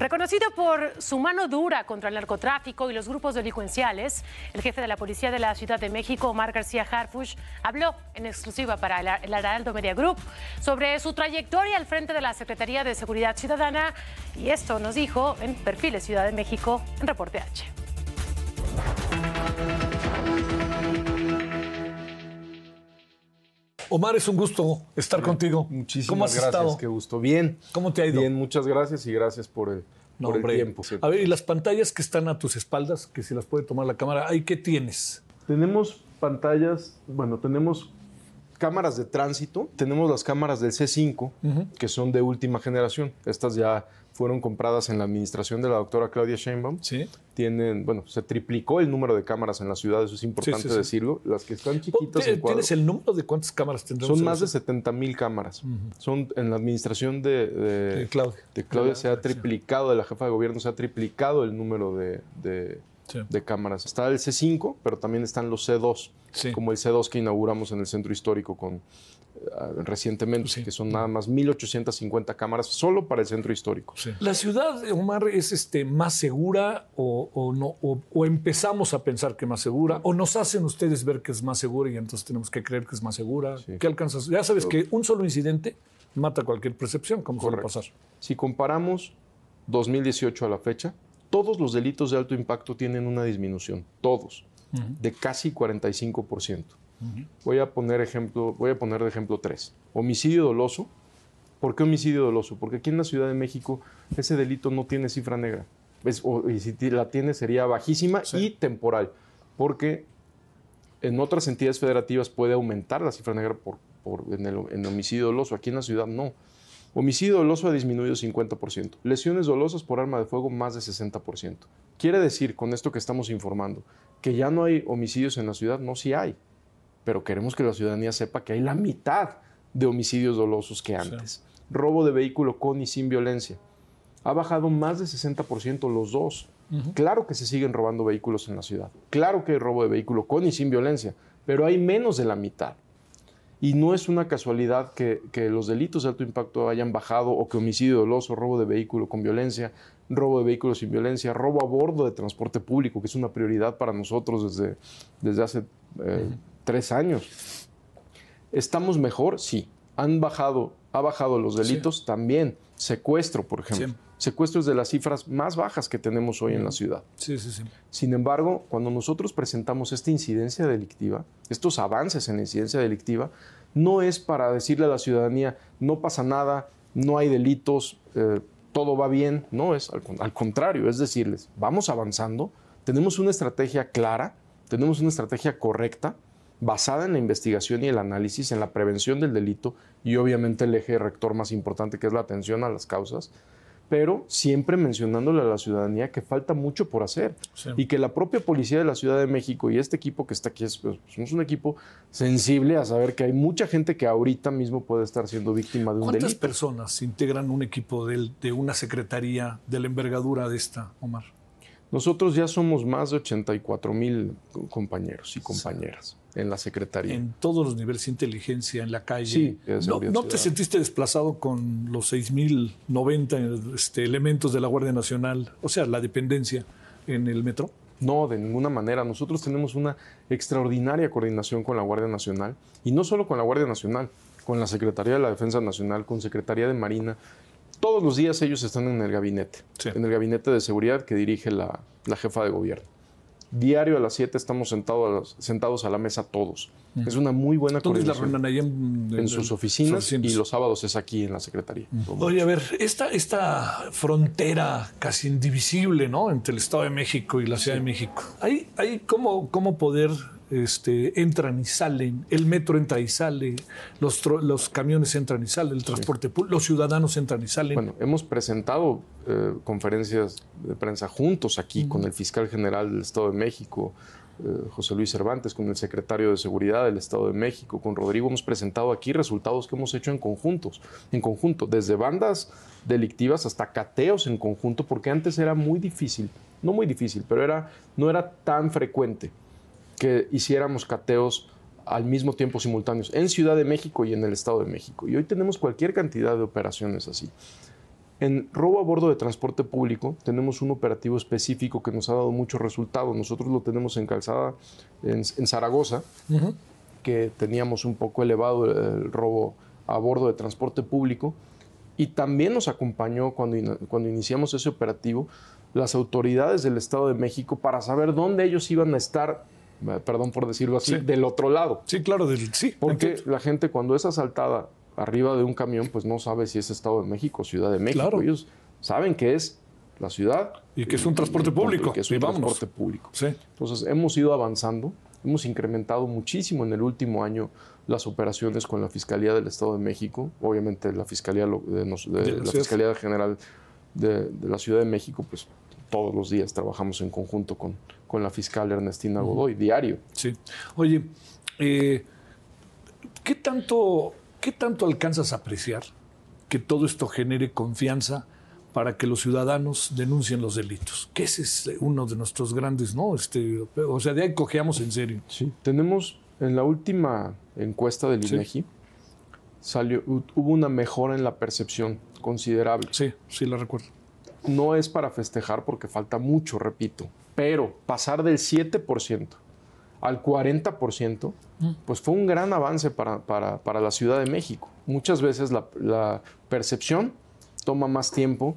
Reconocido por su mano dura contra el narcotráfico y los grupos delincuenciales, el jefe de la policía de la Ciudad de México, Omar García Harfush, habló en exclusiva para el Araldo Media Group sobre su trayectoria al frente de la Secretaría de Seguridad Ciudadana y esto nos dijo en Perfiles Ciudad de México en Reporte H. Omar, es un gusto estar contigo. Muchísimas ¿Cómo gracias, qué gusto. Bien. ¿Cómo te ha ido? Bien, muchas gracias y gracias por el, por el tiempo. A ver, y las pantallas que están a tus espaldas, que si las puede tomar la cámara, ¿ahí qué tienes? Tenemos pantallas, bueno, tenemos cámaras de tránsito, tenemos las cámaras del C5, que son de última generación. Estas ya fueron compradas en la administración de la doctora Claudia Sheinbaum. Sí. Tienen, bueno, se triplicó el número de cámaras en la ciudad, eso es importante decirlo. Las que están oh, chiquitas. ¿Tienes el número de cuántas cámaras tendrán? Son más de 70 mil cámaras. Son en la administración de, de, Claudia. se ha triplicado, de la jefa de gobierno se ha triplicado el número de de cámaras. Está el C5, pero también están los C2, como el C2 que inauguramos en el centro histórico con, eh, recientemente, que son nada más 1.850 cámaras solo para el centro histórico. ¿La ciudad, Omar, es este, más segura o, no, o, empezamos a pensar que es más segura? ¿O nos hacen ustedes ver que es más segura y entonces tenemos que creer que es más segura? ¿Qué alcanzas? Ya sabes que un solo incidente mata cualquier percepción, como suele pasar. Si comparamos 2018 a la fecha, todos los delitos de alto impacto tienen una disminución, todos, de casi 45%. Voy a poner ejemplo, voy a poner de ejemplo tres. Homicidio doloso. ¿Por qué homicidio doloso? Porque aquí en la Ciudad de México ese delito no tiene cifra negra. y si la tiene sería bajísima y temporal, porque en otras entidades federativas puede aumentar la cifra negra por, en, el, en homicidio doloso. Aquí en la ciudad no. Homicidio doloso ha disminuido 50%, lesiones dolosas por arma de fuego más de 60%. Quiere decir, con esto que estamos informando, que ya no hay homicidios en la ciudad, no si sí hay, pero queremos que la ciudadanía sepa que hay la mitad de homicidios dolosos que antes. Robo de vehículo con y sin violencia. Ha bajado más de 60% los dos. Claro que se siguen robando vehículos en la ciudad. Claro que hay robo de vehículo con y sin violencia, pero hay menos de la mitad. Y no es una casualidad que, los delitos de alto impacto hayan bajado o que homicidio doloso, robo de vehículo con violencia, robo de vehículos sin violencia, robo a bordo de transporte público, que es una prioridad para nosotros desde, desde hace eh, tres años. ¿Estamos mejor? Sí. ¿Han bajado? ¿Ha bajado los delitos? También. Secuestro, por ejemplo. Secuestros de las cifras más bajas que tenemos hoy en la ciudad. Sí, sí, sí. Sin embargo, cuando nosotros presentamos esta incidencia delictiva, estos avances en incidencia delictiva, no es para decirle a la ciudadanía, no pasa nada, no hay delitos, eh, todo va bien. No, es al contrario, es decirles, vamos avanzando, tenemos una estrategia clara, tenemos una estrategia correcta, basada en la investigación y el análisis, en la prevención del delito y obviamente el eje rector más importante que es la atención a las causas pero siempre mencionándole a la ciudadanía que falta mucho por hacer y que la propia policía de la Ciudad de México y este equipo que está aquí es, pues, somos un equipo sensible a saber que hay mucha gente que ahorita mismo puede estar siendo víctima de un delito. ¿Cuántas personas integran un equipo de, de una secretaría de la envergadura de esta, Omar? Nosotros ya somos más de 84 mil compañeros y compañeras en la Secretaría. En todos los niveles de inteligencia, en la calle. no, te sentiste desplazado con los 6.090 este, elementos de la Guardia Nacional, o sea, la dependencia en el metro? No, de ninguna manera. Nosotros tenemos una extraordinaria coordinación con la Guardia Nacional, y no solo con la Guardia Nacional, con la Secretaría de la Defensa Nacional, con Secretaría de Marina, todos los días ellos están en el gabinete, en el gabinete de seguridad que dirige la, jefa de gobierno. Diario a las 7 estamos sentados a, sentados a la mesa todos. Es una muy buena coordinación. La ahí en, en, sus oficinas, y los sábados es aquí en la Secretaría. Oye, a ver, esta, esta frontera casi indivisible, ¿no? Entre el Estado de México y la Ciudad de México. ¿Hay, hay cómo, cómo poder este, entran y salen, el metro entra y sale, los, camiones entran y salen, el transporte público, los ciudadanos entran y salen. Bueno, hemos presentado eh, conferencias de prensa juntos aquí con el fiscal general del Estado de México, eh, José Luis Cervantes, con el secretario de Seguridad del Estado de México, con Rodrigo, hemos presentado aquí resultados que hemos hecho en conjuntos, en conjunto, desde bandas delictivas hasta cateos en conjunto, porque antes era muy difícil, no muy difícil, pero era, no era tan frecuente que hiciéramos cateos al mismo tiempo simultáneos en Ciudad de México y en el Estado de México. Y hoy tenemos cualquier cantidad de operaciones así. En robo a bordo de transporte público tenemos un operativo específico que nos ha dado muchos resultados. Nosotros lo tenemos en Calzada, en, Zaragoza, que teníamos un poco elevado el, robo a bordo de transporte público. Y también nos acompañó cuando, cuando iniciamos ese operativo las autoridades del Estado de México para saber dónde ellos iban a estar eh, perdón por decirlo así, del otro lado. Sí, claro, sí. Porque la gente cuando es asaltada arriba de un camión, pues no sabe si es Estado de México, Ciudad de México. Claro. Ellos saben que es la ciudad. Y que es un transporte público. Y que es un transporte público. Sí. Entonces, hemos ido avanzando, hemos incrementado muchísimo en el último año las operaciones con la Fiscalía del Estado de México, obviamente la Fiscalía, de, la Fiscalía General de la Ciudad de México, pues todos los días trabajamos en conjunto con, con la fiscal Ernestina Godoy, diario. Sí. Oye, eh, ¿qué, tanto, tanto alcanzas a apreciar que todo esto genere confianza para que los ciudadanos denuncien los delitos? Que ese es eh, uno de nuestros grandes, ¿no? Este, o sea, de ahí cojeamos en serio. Sí, tenemos en la última encuesta del INEGI, salió, hubo una mejora en la percepción considerable. Sí, sí, la recuerdo. No es para festejar porque falta mucho, repito, pero pasar del 7% al 40%, mm. pues fue un gran avance para, la Ciudad de México. Muchas veces la, la, percepción toma más tiempo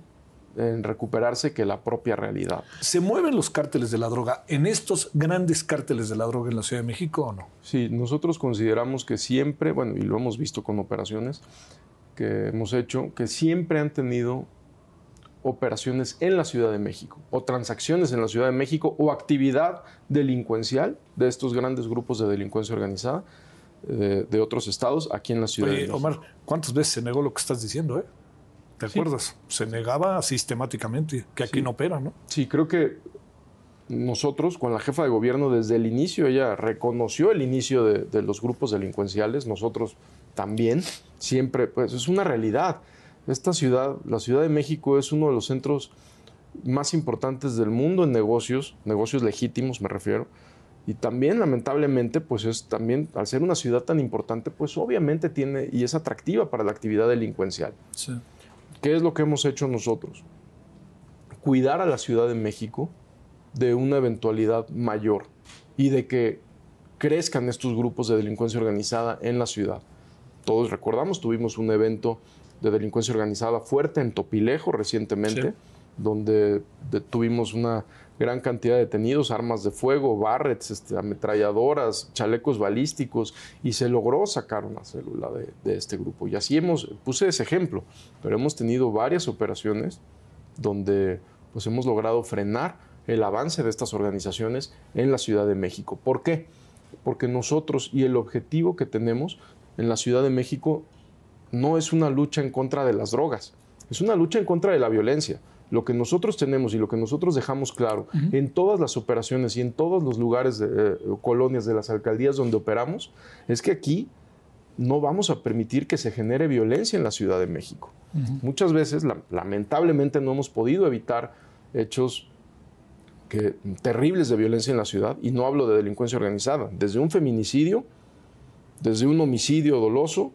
en recuperarse que la propia realidad. ¿Se mueven los cárteles de la droga en estos grandes cárteles de la droga en la Ciudad de México o no? Sí, nosotros consideramos que siempre, bueno, y lo hemos visto con operaciones que hemos hecho, que siempre han tenido operaciones en la Ciudad de México o transacciones en la Ciudad de México o actividad delincuencial de estos grandes grupos de delincuencia organizada eh, de, otros estados aquí en la Ciudad de México. Omar, ¿cuántas veces se negó lo que estás diciendo? Eh? ¿Te acuerdas? Se negaba sistemáticamente, que aquí no opera, ¿no? Sí, creo que nosotros, con la jefa de gobierno, desde el inicio, ella reconoció el inicio de, de los grupos delincuenciales, nosotros también, siempre, pues es una realidad. Esta ciudad, la Ciudad de México, es uno de los centros más importantes del mundo en negocios, negocios legítimos me refiero, y también lamentablemente pues es también al ser una ciudad tan importante pues obviamente tiene y es atractiva para la actividad delincuencial. ¿Qué es lo que hemos hecho nosotros? Cuidar a la Ciudad de México de una eventualidad mayor y de que crezcan estos grupos de delincuencia organizada en la ciudad. Todos recordamos, tuvimos un evento de delincuencia organizada fuerte en Topilejo recientemente, donde tuvimos una gran cantidad de detenidos, armas de fuego, barrets, este, ametralladoras, chalecos balísticos, y se logró sacar una célula de, este grupo. Y así hemos, puse ese ejemplo, pero hemos tenido varias operaciones donde pues, hemos logrado frenar el avance de estas organizaciones en la Ciudad de México. ¿Por qué? Porque nosotros y el objetivo que tenemos en la Ciudad de México no es una lucha en contra de las drogas, es una lucha en contra de la violencia. Lo que nosotros tenemos y lo que nosotros dejamos claro en todas las operaciones y en todos los lugares, eh, colonias de las alcaldías donde operamos, es que aquí no vamos a permitir que se genere violencia en la Ciudad de México. Muchas veces, lamentablemente, no hemos podido evitar hechos terribles de violencia en la ciudad, y no hablo de delincuencia organizada, desde un feminicidio, desde un homicidio doloso,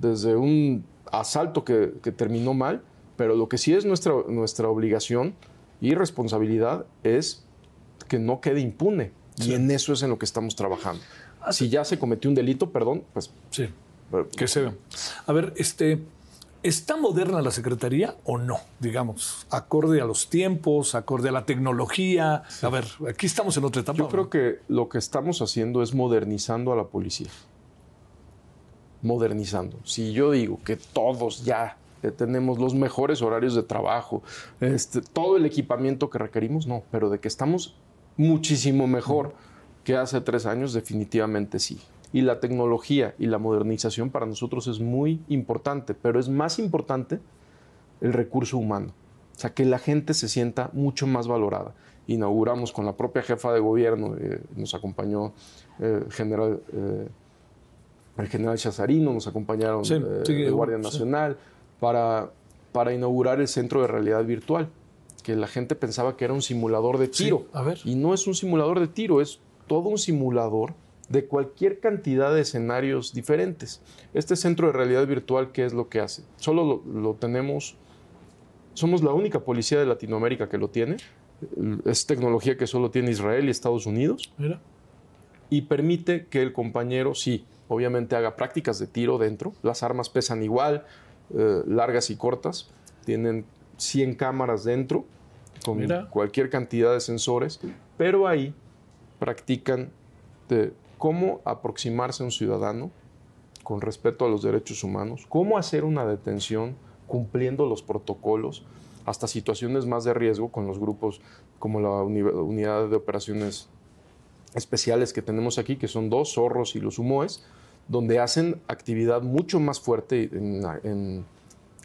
desde un asalto que, terminó mal, pero lo que sí es nuestra, nuestra obligación y responsabilidad es que no quede impune. Y en eso es en lo que estamos trabajando. Ah, si ya se cometió un delito, perdón, pues... Sí, que se A ver, este, ¿está moderna la Secretaría o no? Digamos, acorde a los tiempos, acorde a la tecnología. A ver, aquí estamos en otra etapa. Yo creo que lo que estamos haciendo es modernizando a la policía modernizando. Si yo digo que todos ya tenemos los mejores horarios de trabajo, este, todo el equipamiento que requerimos, no, pero de que estamos muchísimo mejor que hace tres años, definitivamente sí. Y la tecnología y la modernización para nosotros es muy importante, pero es más importante el recurso humano. O sea, que la gente se sienta mucho más valorada. Inauguramos con la propia jefa de gobierno, eh, nos acompañó eh, general... Eh, el general Chazarino, nos acompañaron eh, Guardia Nacional para, para inaugurar el centro de realidad virtual, que la gente pensaba que era un simulador de tiro. Y no es un simulador de tiro, es todo un simulador de cualquier cantidad de escenarios diferentes. Este centro de realidad virtual, ¿qué es lo que hace? Solo lo, tenemos, somos la única policía de Latinoamérica que lo tiene. Es tecnología que solo tiene Israel y Estados Unidos. Y permite que el compañero, sí, obviamente haga prácticas de tiro dentro. Las armas pesan igual, eh, largas y cortas. Tienen 100 cámaras dentro con cualquier cantidad de sensores, pero ahí practican de cómo aproximarse a un ciudadano con respeto a los derechos humanos, cómo hacer una detención cumpliendo los protocolos, hasta situaciones más de riesgo con los grupos como la Unidad de Operaciones especiales que tenemos aquí, que son dos, zorros y los humoes, donde hacen actividad mucho más fuerte en,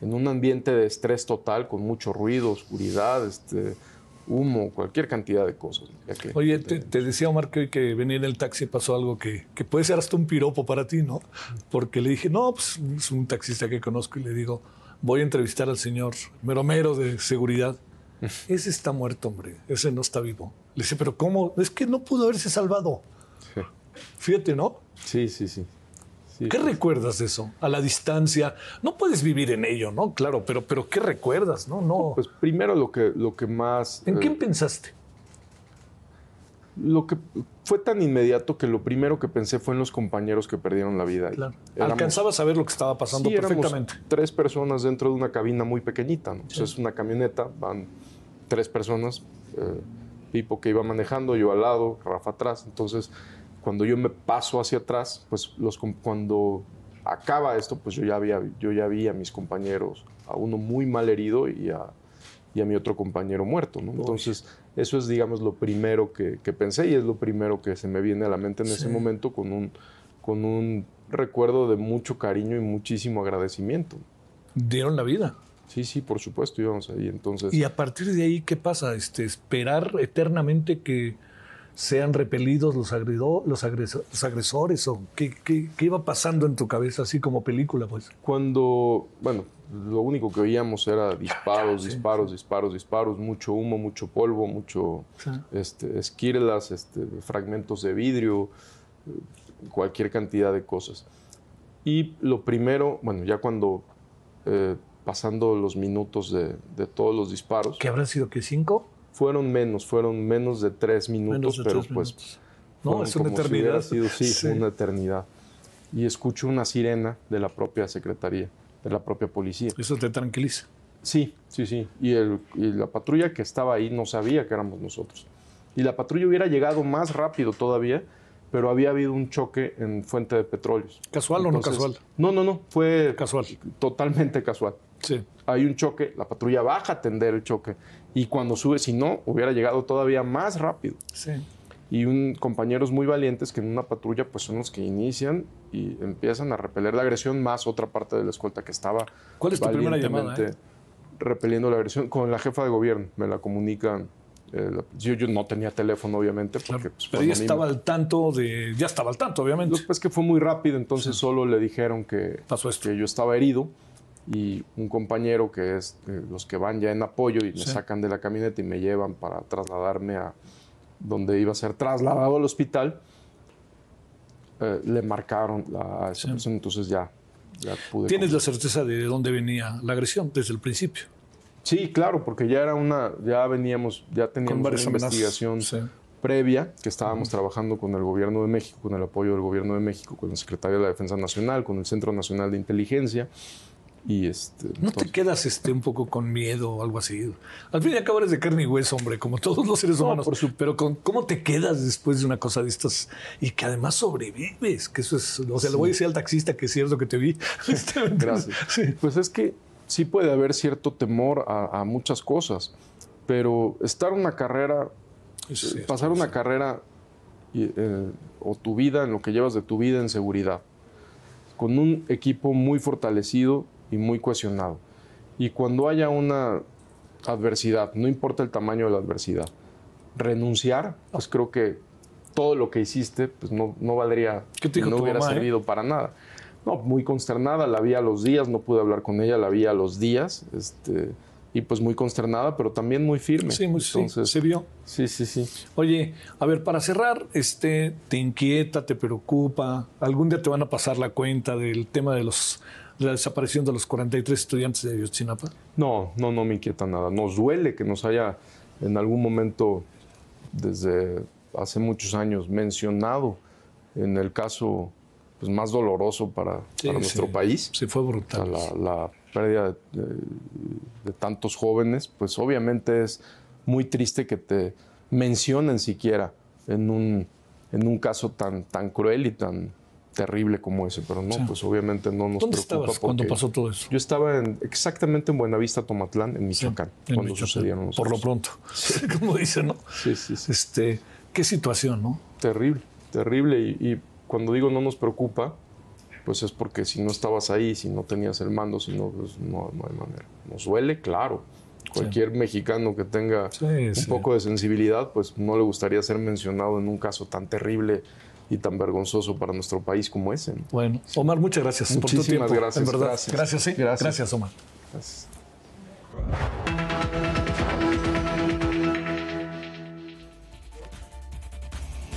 un ambiente de estrés total, con mucho ruido, oscuridad, este, humo, cualquier cantidad de cosas. Oye, te, decía Omar que que venía en el taxi pasó algo que, puede ser hasta un piropo para ti, ¿no? Porque le dije, no, pues, es un taxista que conozco y le digo, voy a entrevistar al señor Meromero de seguridad. Ese está muerto, hombre. Ese no está vivo. Le dice, pero ¿cómo? Es que no pudo haberse salvado. Fíjate, ¿no? Sí, sí, sí. ¿Qué recuerdas de eso? A la distancia. No puedes vivir en ello, ¿no? Claro, pero, pero ¿qué recuerdas? No, no. Pues primero lo que, lo que más. ¿En eh, qué pensaste? Lo que fue tan inmediato que lo primero que pensé fue en los compañeros que perdieron la vida. Claro. Alcanzaba a saber lo que estaba pasando perfectamente. tres personas dentro de una cabina muy pequeñita. es una camioneta, van tres personas, eh, Pipo que iba manejando, yo al lado, Rafa atrás. Entonces, cuando yo me paso hacia atrás, pues los, cuando acaba esto, pues yo ya, había, yo ya vi a mis compañeros, a uno muy mal herido y a y a mi otro compañero muerto. ¿no? Entonces, eso es, digamos, lo primero que, pensé y es lo primero que se me viene a la mente en ese momento con un, con un recuerdo de mucho cariño y muchísimo agradecimiento. Dieron la vida. Sí, sí, por supuesto, íbamos ahí. Entonces. Y a partir de ahí, ¿qué pasa? Este, esperar eternamente que sean repelidos los, los, agresores o qué, qué, qué, iba pasando en tu cabeza así como película pues cuando bueno lo único que oíamos era disparos disparos disparos disparos mucho humo mucho polvo mucho este, esquirlas este, fragmentos de vidrio cualquier cantidad de cosas y lo primero bueno ya cuando eh, pasando los minutos de, de todos los disparos ¿Qué habrán sido que cinco fueron menos, fueron menos de tres minutos, pero pues... No, es una eternidad. sí, una eternidad. Y escucho una sirena de la propia secretaría, de la propia policía. ¿Eso te tranquiliza? Sí, sí, sí. Y, el, la patrulla que estaba ahí no sabía que éramos nosotros. Y la patrulla hubiera llegado más rápido todavía, pero había habido un choque en Fuente de petróleo ¿Casual o no casual? No, no, no, fue casual. totalmente casual. Sí. Hay un choque, la patrulla baja a atender el choque y cuando sube, si no, hubiera llegado todavía más rápido. Sí. Y un, compañeros muy valientes que en una patrulla pues son los que inician y empiezan a repeler la agresión más otra parte de la escolta que estaba ¿Cuál es tu primera llamada, eh? repeliendo la agresión con la jefa de gobierno, me la comunican eh, yo, yo, no tenía teléfono, obviamente. Porque, pues, Pero ya estaba al tanto de. Ya estaba al tanto, obviamente. Pues que fue muy rápido, entonces solo le dijeron que, que yo estaba herido y un compañero que es eh, los que van ya en apoyo y me sacan de la camioneta y me llevan para trasladarme a donde iba a ser trasladado al hospital, eh, le marcaron la, a esa persona, entonces ya, pude... Tienes la certeza de dónde venía la agresión desde el principio. Sí, claro, porque ya era una, ya veníamos, ya teníamos una investigación previa que estábamos trabajando con el gobierno de México, con el apoyo del gobierno de México, con el secretario de la Defensa Nacional, con el Centro Nacional de Inteligencia, este, ¿No te quedas este, un poco con miedo o algo así? Al fin y al cabo eres de carne y hueso, hombre, como todos los seres humanos. Pero ¿cómo te quedas después de una cosa de estas? Y que además sobrevives, que eso es... O sea, le voy a decir al taxista que es cierto que te vi. Este, Gracias. Pues es que sí puede haber cierto temor a, muchas cosas, pero estar una carrera, pasar una carrera eh, o tu vida, en lo que llevas de tu vida en seguridad, con un equipo muy fortalecido, y muy cuestionado. Y cuando haya una adversidad, no importa el tamaño de la adversidad, renunciar, pues creo que todo lo que hiciste pues no, no valdría, no hubiera eh? servido para nada. No, muy consternada, la vi a los días, no pude hablar con ella, la vi a los días, este, y pues muy consternada, pero también muy firme. Sí, muy, Entonces, se vio. Sí, sí, sí. Oye, a ver, para cerrar, este, ¿te inquieta, te preocupa? ¿Algún día te van a pasar la cuenta del tema de los la desaparición de los 43 estudiantes de Ayotzinapa? No, no, no me inquieta nada. Nos duele que nos haya en algún momento, desde hace muchos años, mencionado en el caso pues, más doloroso para, nuestro país. Sí, fue brutal. la, pérdida de, de, tantos jóvenes, pues obviamente es muy triste que te mencionen siquiera en un, en un caso tan, tan cruel y tan, terrible como ese, pero no, pues obviamente no nos ¿Dónde preocupa. Estabas cuando pasó todo eso? Yo estaba en, exactamente en Buenavista, Tomatlán, en Michoacán, cuando sucedieron los Por lo pronto, como dicen, ¿no? Sí, sí, sí. Este, qué situación, ¿no? Terrible, terrible. Y, cuando digo no nos preocupa, pues es porque si no estabas ahí, si no tenías el mando, si no, pues no, no hay manera. Nos duele, claro. Cualquier mexicano que tenga un poco de sensibilidad, pues no le gustaría ser mencionado en un caso tan terrible y tan vergonzoso para nuestro país como ese. Bueno, Omar, muchas gracias Muchísimas por tu tiempo. Gracias, Gracias. ¿eh? ¿sí? gracias. Omar. Gracias.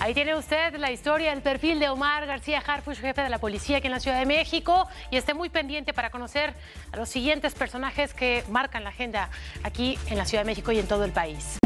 Ahí tiene usted la historia, el perfil de Omar García Harfuch, jefe de la policía aquí en la Ciudad de México, y esté muy pendiente para conocer a los siguientes personajes que marcan la agenda aquí en la Ciudad de México y en todo el país.